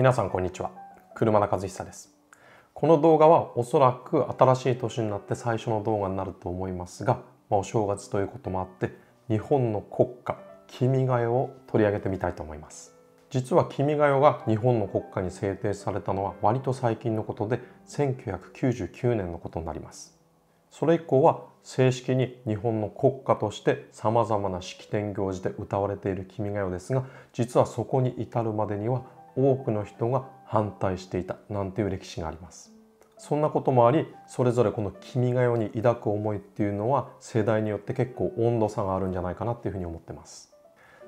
皆さんこんにちは車田和久ですこの動画はおそらく新しい年になって最初の動画になると思いますが、まあ、お正月ということもあって日本の国歌「君が代」を取り上げてみたいと思います実は「君が代」が日本の国歌に制定されたのは割と最近のことで1999年のことになりますそれ以降は正式に日本の国歌としてさまざまな式典行事で歌われている「君が代」ですが実はそこに至るまでには多くの人が反対していたなんていう歴史がありますそんなこともありそれぞれこの「君が代」に抱く思いっていうのは世代によって結構温度差があるんじゃないかなっていうふうに思ってます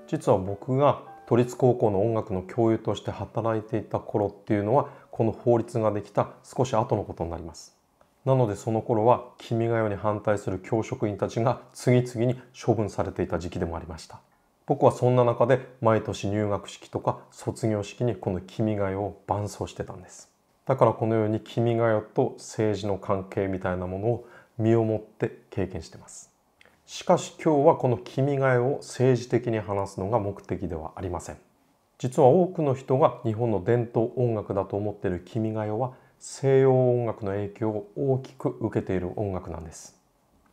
実は僕が都立高校の音楽の教諭として働いていた頃っていうのはこの法律ができた少し後のことになりますなのでその頃は「君が代」に反対する教職員たちが次々に処分されていた時期でもありました僕はそんな中で毎年入学式とか卒業式にこの「君が代」を伴奏してたんですだからこのように「君が代」と政治の関係みたいなものを身をもって経験してますしかし今日はこの「君が代」を政治的に話すのが目的ではありません実は多くの人が日本の伝統音楽だと思っている「君が代」は西洋音楽の影響を大きく受けている音楽なんです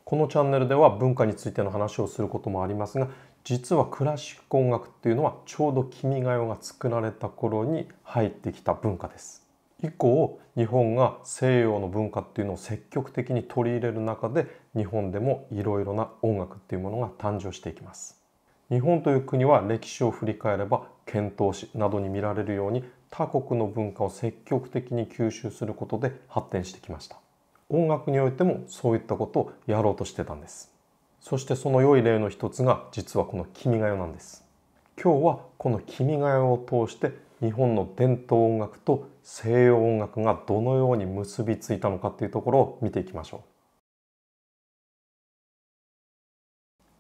このチャンネルでは文化についての話をすることもありますが実はクラシック音楽っていうのはちょうど「君が代」が作られた頃に入ってきた文化です。以降日本が西洋の文化っていうのを積極的に取り入れる中で日本でもいろいろな音楽っていうものが誕生していきます。日本という国は歴史を振り返れば遣唐使などに見られるように他国の文化を積極的に吸収することで発展してきました。音楽においてもそういったことをやろうとしてたんです。そしてその良い例の一つが実はこの「君が代」なんです今日はこの「君が代」を通して日本の伝統音楽と西洋音楽がどのように結びついたのかというところを見ていきましょう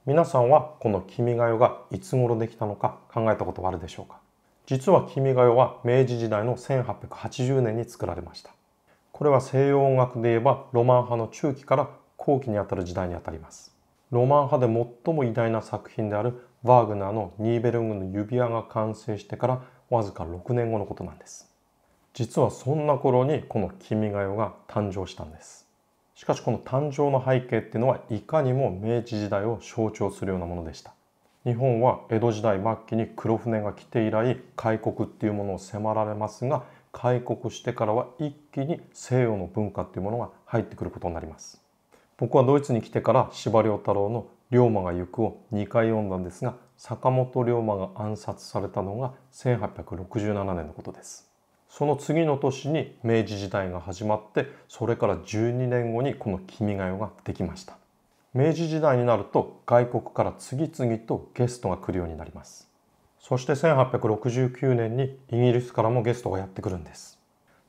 皆さんはこの「君が代」がいつ頃できたのか考えたことはあるでしょうか実は「君が代」は明治時代の1880年に作られましたこれは西洋音楽で言えばロマン派の中期から後期にあたる時代にあたりますロマン派で最も偉大な作品であるワーグナーのニーベルングの指輪が完成してからわずか6年後のことなんです実はそんな頃にこの「君が代」が誕生したんですしかしこの誕生の背景っていうのはいかにも明治時代を象徴するようなものでした日本は江戸時代末期に黒船が来て以来開国っていうものを迫られますが開国してからは一気に西洋の文化っていうものが入ってくることになります僕はドイツに来てから司馬太郎の「龍馬が行く」を2回読んだんですが坂本龍馬が暗殺されたのが1867年のことですその次の年に明治時代が始まってそれから12年後にこの「君が代」ができました明治時代になると外国から次々とゲストが来るようになりますそして1869年にイギリスからもゲストがやってくるんです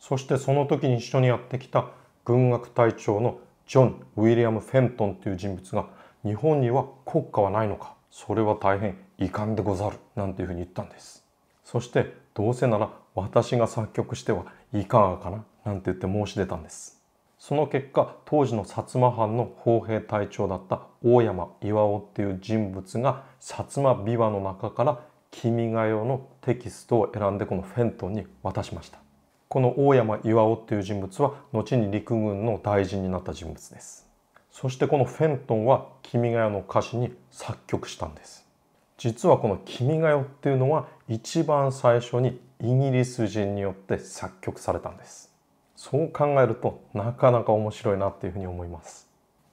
そしてその時に一緒にやってきた軍学隊長のジョン・ウィリアム・フェントンという人物が日本には国家はないのかそれは大変遺憾でござるなんていうふうに言ったんですそしてどうせなら私が作曲してはいかがかななんて言って申し出たんですその結果当時の薩摩藩の砲兵隊長だった大山巌っていう人物が薩摩琵琶の中から「君が代」のテキストを選んでこのフェントンに渡しましたこの大山巌っていう人物は後に陸軍の大臣になった人物ですそしてこのフェントンは「君が代」の歌詞に作曲したんです実はこの「君が代」っていうのは一番最初にイギリス人によって作曲されたんですそう考えるとなかなか面白いなっていうふうに思います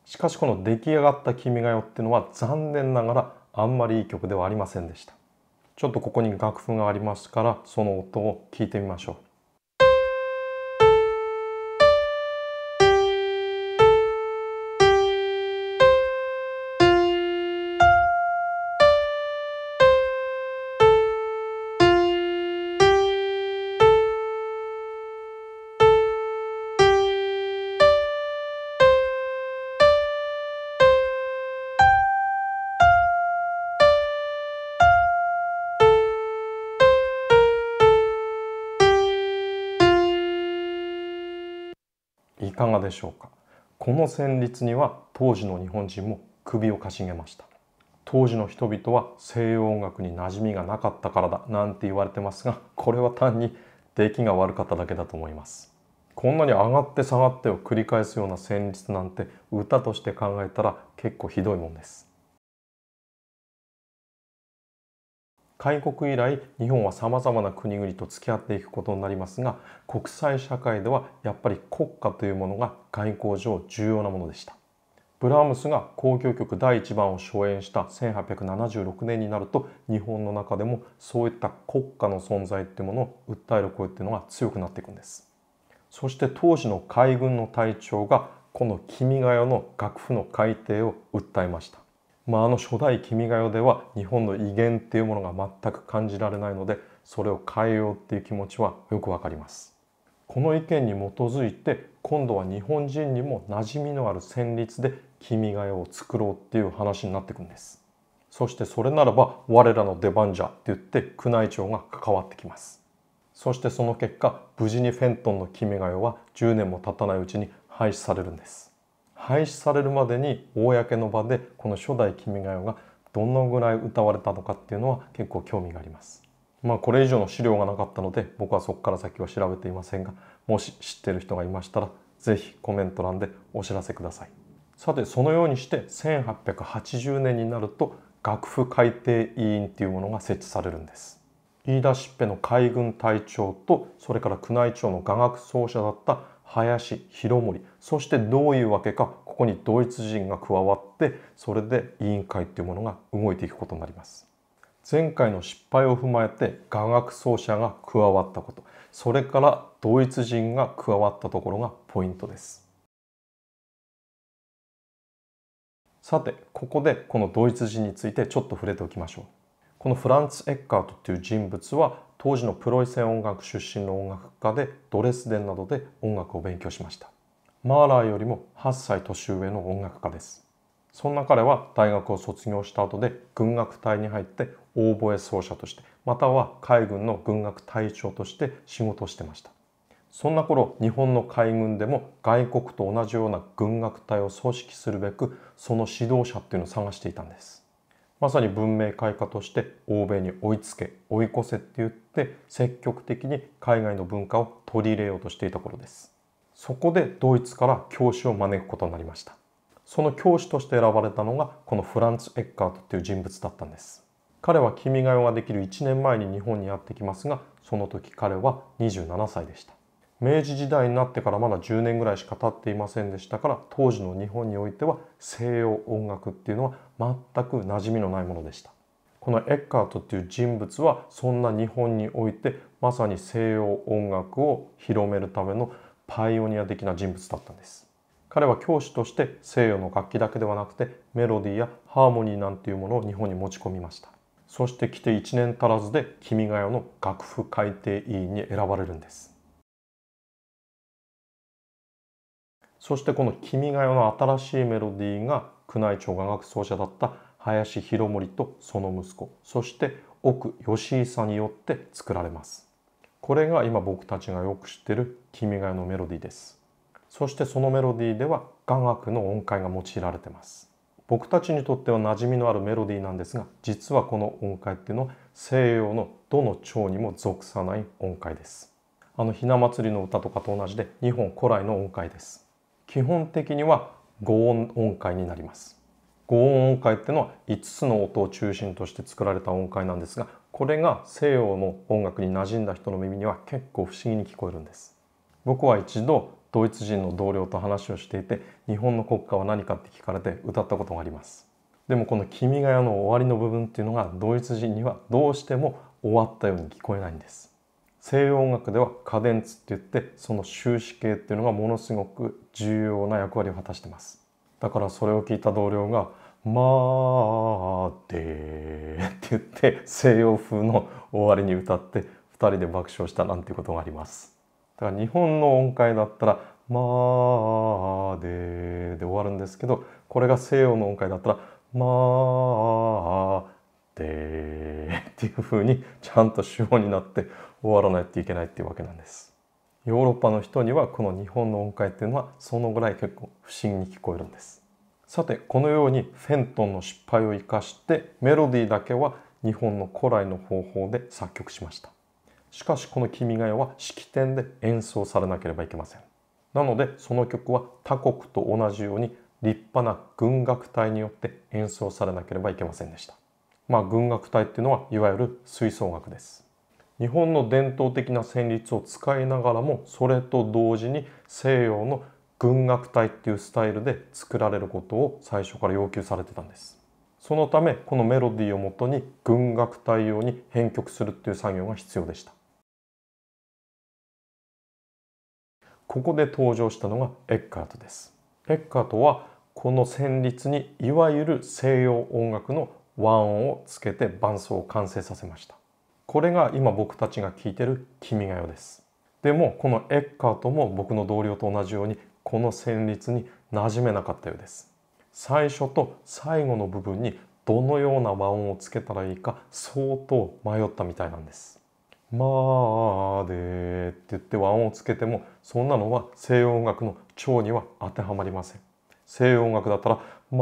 しかしこの出来上がった「君が代」っていうのは残念ながらあんまりいい曲ではありませんでしたちょっとここに楽譜がありますからその音を聞いてみましょうかがでしょうかこの旋律には当時の日本人も首をかしげました当時の人々は西洋音楽に馴染みがなかったからだなんて言われてますがこれは単に出来が悪かっただけだと思いますこんなに上がって下がってを繰り返すような旋律なんて歌として考えたら結構ひどいもんです開国以来日本はさまざまな国々と付き合っていくことになりますが国際社会ではやっぱり国家というものが外交上重要なものでしたブラームスが交響曲第1番を初演した1876年になると日本の中でもそういった国家の存在っていうものを訴える声っていうのが強くなっていくんですそして当時の海軍の隊長がこの「君が代」の楽譜の改訂を訴えましたまあ、あの初代「君が代」では日本の威厳っていうものが全く感じられないのでそれを変えようっていう気持ちはよくわかります。この意見に基づいて今度は日本人にも馴染みのある旋律で「君が代」を作ろうっていう話になってくんです。そしてそれならば我らの出番じゃって言って宮内庁が関わってきます。そしてその結果無事にフェントンの「君が代」は10年も経たないうちに廃止されるんです。廃止されるまでに公の場でこの初代「君が代」がどのぐらい歌われたのかっていうのは結構興味があります。まあこれ以上の資料がなかったので僕はそこから先は調べていませんがもし知っている人がいましたらぜひコメント欄でお知らせください。さてそのようにして1880年になると楽譜改定委員っていうものが設置されるんです。飯田しっぺの海軍隊長とそれから宮内庁の雅楽奏者だった林広森そしてどういうわけかここにドイツ人が加わってそれで委員会というものが動いていくことになります。前回の失敗を踏まえて雅楽奏者が加わったことそれからドイツ人が加わったところがポイントですさてここでこのドイツ人についてちょっと触れておきましょうこのフランツ・エッカートという人物は当時のプロイセン音楽出身の音楽家でドレスデンなどで音楽を勉強しましたマーラーよりも8歳年上の音楽家ですそんな彼は大学を卒業した後で軍楽隊に入ってオーボエ奏者としてまたは海軍の軍楽隊長として仕事をしてましたそんな頃日本の海軍でも外国と同じような軍楽隊を組織するべくその指導者っていうのを探していたんですまさに文明開化として欧米に追いつけ追い越せって言って積極的に海外の文化を取り入れようとしていた頃ですそこでドイツから教師を招くことになりましたその教師として選ばれたのがこのフランツ・エッカートっていう人物だったんです彼は「君が代」ができる1年前に日本にやってきますがその時彼は27歳でした明治時代になってからまだ10年ぐらいしか経っていませんでしたから当時の日本においては西洋音楽っていうのは全く馴染みのないものでしたこのエッカートっていう人物はそんな日本においてまさに西洋音楽を広めるためのパイオニア的な人物だったんです彼は教師として西洋の楽器だけではなくてメロディーやハーモニーなんていうものを日本に持ち込みましたそして来て1年足らずで「君が代」の楽譜改定委員に選ばれるんですそしてこの「君が代」の新しいメロディーが宮内庁雅楽奏者だった林博盛とその息子そして奥義久さんによって作られますこれが今僕たちがよく知ってる「君が代」のメロディーですそしてそのメロディーでは雅楽の音階が用いられてます僕たちにとっては馴染みのあるメロディーなんですが実はこの音階っていうのは西洋のどの蝶にも属さない音階ですあのひな祭りの歌とかと同じで日本古来の音階です基本的には5音音階になります。5音音階っていうのは5つの音を中心として作られた音階なんですがこれが西洋の音楽に馴染んだ人の耳には結構不思議に聞こえるんです。僕は一度ドイツ人の同僚と話をしていて日本の国歌は何かって聞かれて歌ったことがあります。でもこの「君が代」の終わりの部分っていうのがドイツ人にはどうしても終わったように聞こえないんです。西洋音楽ではカデンツって言ってその終止形っていうのがものすごく重要な役割を果たしてますだからそれを聞いた同僚が「まあでー」って言って西洋風の終わりに歌って2人で爆笑したなんていうことがありますだから日本の音階だったら「まあでー」で終わるんですけどこれが西洋の音階だったら「まあでー」っていう風にちゃんと手法になって終わらないといけないっていうわけなんです。ヨーロッパの人にはこの日本の音階っていうのはそのぐらい結構不思議に聞こえるんです。さてこのようにフェントンの失敗を生かしてメロディーだけは日本の古来の方法で作曲しました。しかしこの「君が代」は式典で演奏されなければいけません。なのでその曲は他国と同じように立派な軍楽隊によって演奏されなければいけませんでした。まあ軍楽隊っていうのはいわゆる吹奏楽です。日本の伝統的な旋律を使いながらもそれと同時に西洋の軍楽隊っていうスタイルで作られることを最初から要求されてたんですそのためこのメロディーをもとに軍楽隊用に編曲するっていう作業が必要でしたここで登場したのがエッカートですエッカートはこの旋律にいわゆる西洋音楽の和音をつけて伴奏を完成させましたこれが今僕たちが聴いてる「君が代」ですでもこのエッカートも僕の同僚と同じようにこの旋律に馴染めなかったようです最初と最後の部分にどのような和音をつけたらいいか相当迷ったみたいなんです「まーで」って言って和音をつけてもそんなのは西洋音楽の調には当てはまりません西洋音楽だったら「ま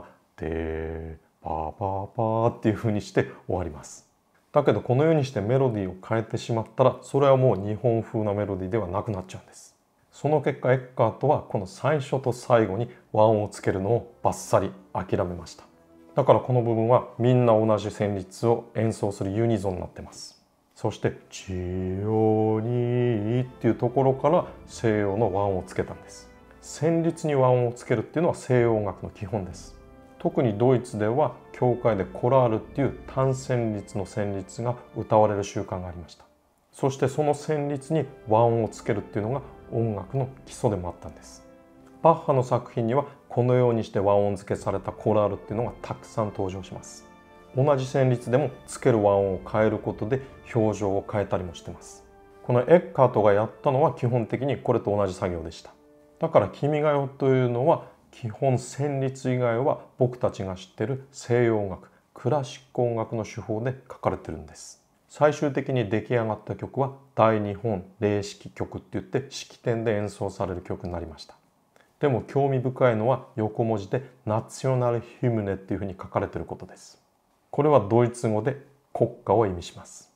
ーで」「パーパーパー」っていう風にして終わりますだけどこのようにしてメロディーを変えてしまったらそれはもう日本風なメロディーではなくなっちゃうんですその結果エッカートはこの最初と最後に和音をつけるのをバッサリ諦めましただからこの部分はみんな同じ旋律を演奏するユニゾンになってますそして「ジオニー」っていうところから西洋の和音をつけたんです旋律に和音をつけるっていうのは西洋音楽の基本です特にドイツでは教会でコラールっていう単旋律の旋律が歌われる習慣がありましたそしてその旋律に和音をつけるっていうのが音楽の基礎でもあったんですバッハの作品にはこのようにして和音付けされたコラールっていうのがたくさん登場します同じ旋律でもつける和音を変えることで表情を変えたりもしてますこのエッカートがやったのは基本的にこれと同じ作業でしただから「君が代」というのは基本旋律以外は僕たちが知ってる西洋音楽クラシック音楽の手法で書かれてるんです最終的に出来上がった曲は大日本霊式曲って言って式典で演奏される曲になりましたでも興味深いのは横文字でナショナルヒムネっていうふうに書かれてることですこれはドイツ語で国家を意味します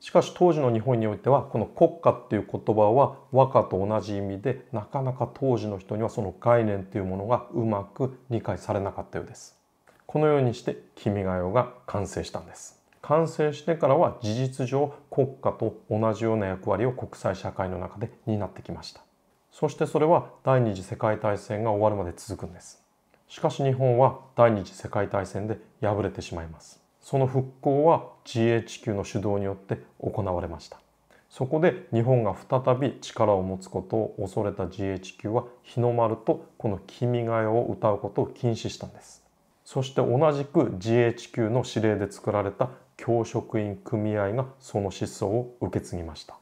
しかし当時の日本においてはこの国家っていう言葉は和歌と同じ意味でなかなか当時の人にはその概念というものがうまく理解されなかったようです。このようにして「君が代」が完成したんです。完成してからは事実上国家と同じような役割を国際社会の中で担ってきました。そしてそれは第二次世界大戦が終わるまで続くんです。しかし日本は第二次世界大戦で敗れてしまいます。その復興は GHQ の主導によって行われましたそこで日本が再び力を持つことを恐れた GHQ は日の丸とこの「君が代」を歌うことを禁止したんですそして同じく GHQ の指令で作られた教職員組合がその思想を受け継ぎました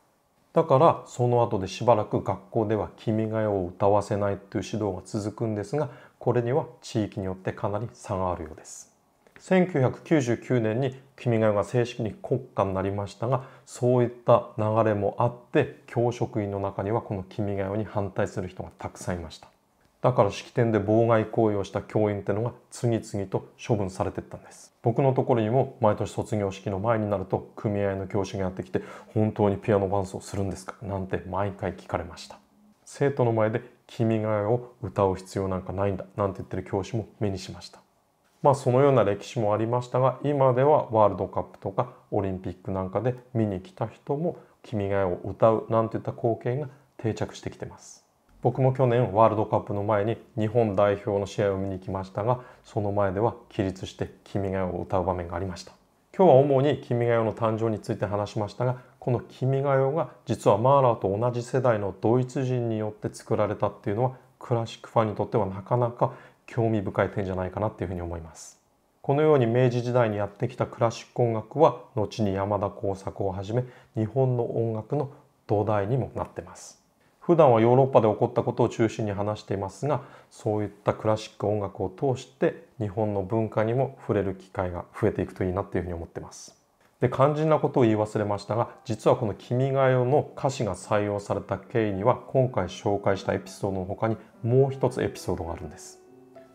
だからその後でしばらく学校では「君が代」を歌わせないという指導が続くんですがこれには地域によってかなり差があるようです1999年に君が代が正式に国家になりましたがそういった流れもあって教職員の中にはこの君が代に反対する人がたくさんいましただから式典で妨害行為をした教員ってのが次々と処分されてったんです僕のところにも毎年卒業式の前になると組合の教師がやってきて「本当にピアノ伴奏するんですか?」なんて毎回聞かれました生徒の前で「君が代」を歌う必要なんかないんだなんて言ってる教師も目にしましたまあ、そのような歴史もありましたが今ではワールドカップとかオリンピックなんかで見に来た人も「君が代」を歌うなんていった光景が定着してきてます。僕も去年ワールドカップの前に日本代表の試合を見に来ましたがその前では起立して「君が代」を歌う場面がありました今日は主に「君が代」の誕生について話しましたがこの「君が代」が実はマーラーと同じ世代のドイツ人によって作られたっていうのはクラシックファンにとってはなかなか興味深い点じゃないかなっていうふうに思います。このように明治時代にやってきたクラシック音楽は後に山田耕作をはじめ日本の音楽の土台にもなってます普段はヨーロッパで起こったことを中心に話していますがそういったクラシック音楽を通して日本の文化にも触れる機会が増えていくといいなっていうふうに思ってますで肝心なことを言い忘れましたが実はこの「君が代」の歌詞が採用された経緯には今回紹介したエピソードの他にもう一つエピソードがあるんです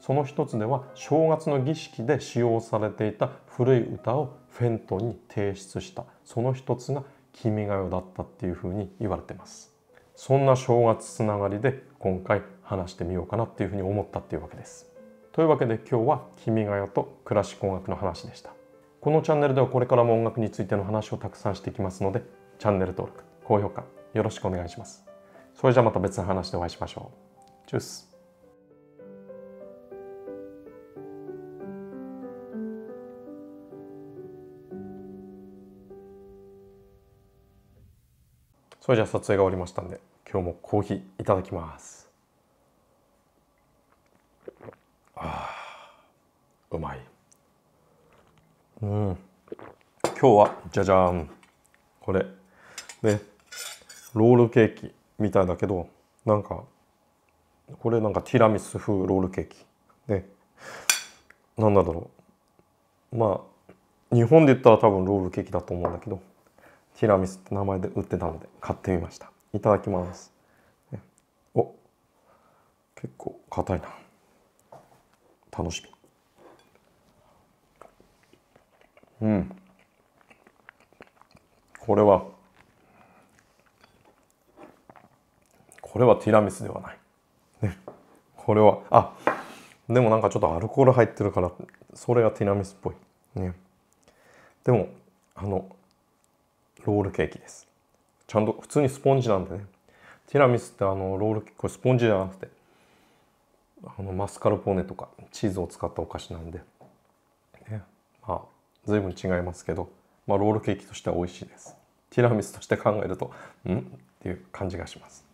その一つでは正月の儀式で使用されていた古い歌をフェントンに提出したその一つが「君が代」だったっていうふうに言われてますそんな正月つながりで今回話してみようかなっていうふうに思ったっていうわけですというわけで今日は「君が代」とクラシック音楽の話でしたこのチャンネルではこれからも音楽についての話をたくさんしていきますのでチャンネル登録高評価よろしくお願いしますそれじゃまた別の話でお会いしましょうチュースそれじゃあ撮影が終わりましたんで今日もコーヒーいただきますあうまいうん今日はじゃじゃんこれねロールケーキみたいだけどなんかこれなんかティラミス風ロールケーキねなんだろうまあ日本で言ったら多分ロールケーキだと思うんだけどティラミスって名前で売ってたので買ってみましたいただきますお結構硬いな楽しみうんこれはこれはティラミスではない、ね、これはあでもなんかちょっとアルコール入ってるからそれがティラミスっぽいねでもあのロールケーキです。ちゃんと普通にスポンジなんでね。ティラミスってあのロールケーキ、これスポンジじゃなくて、あのマスカルポーネとかチーズを使ったお菓子なんで、ね、まあ随分違いますけど、まあ、ロールケーキとしては美味しいです。ティラミスとして考えると、んっていう感じがします。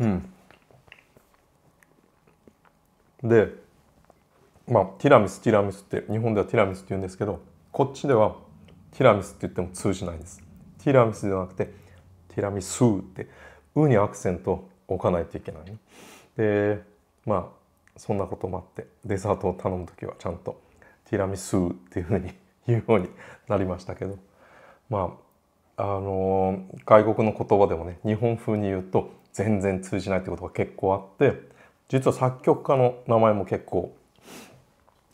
うん。で、まあ、ティラミス、ティラミスって、日本ではティラミスって言うんですけど、こっちではティラミスって言っても通じないんですティラミスではなくてティラミスってうにアクセントを置かないといけない、ね、でまあそんなこともあってデザートを頼む時はちゃんとティラミスっていうふうに 言うようになりましたけどまああのー、外国の言葉でもね日本風に言うと全然通じないってことが結構あって実は作曲家の名前も結構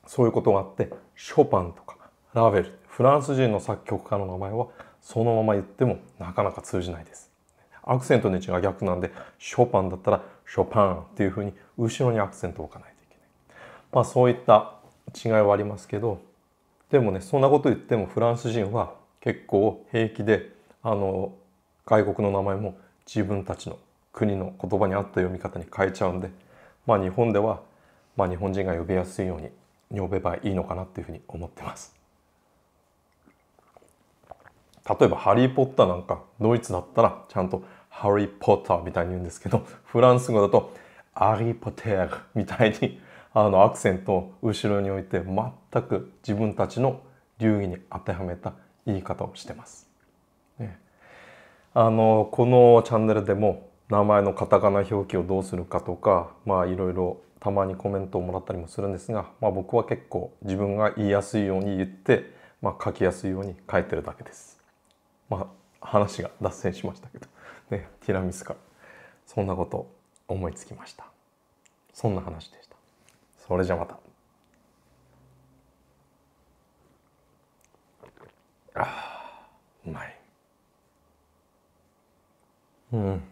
そういうことがあってショパンとかラヴェルフランス人の作曲家の名前はそのまま言ってもなかなか通じないですアクセントの位置が逆なんでショパンだったらショパンっていうふうに後ろにアクセントを置かないといけないまあそういった違いはありますけどでもねそんなこと言ってもフランス人は結構平気であの外国の名前も自分たちの国の言葉に合った読み方に変えちゃうんで、まあ、日本では、まあ、日本人が呼びやすいように呼べばいいのかなっていうふうに思ってます。例えばハリー・ポッターなんかドイツだったらちゃんとハリー・ポッターみたいに言うんですけどフランス語だとアリー・ポテールみたいにあのアクセントを後ろに置いて全く自分たちの流儀に当てはめた言い方をしてます。ね、あのこのチャンネルでも名前のカタカナ表記をどうするかとかまあいろいろたまにコメントをもらったりもするんですが、まあ、僕は結構自分が言いやすいように言って、まあ、書きやすいように書いてるだけです。まあ、話が脱線しましたけどね、ティラミスからそんなこと思いつきましたそんな話でしたそれじゃまたあうまいうん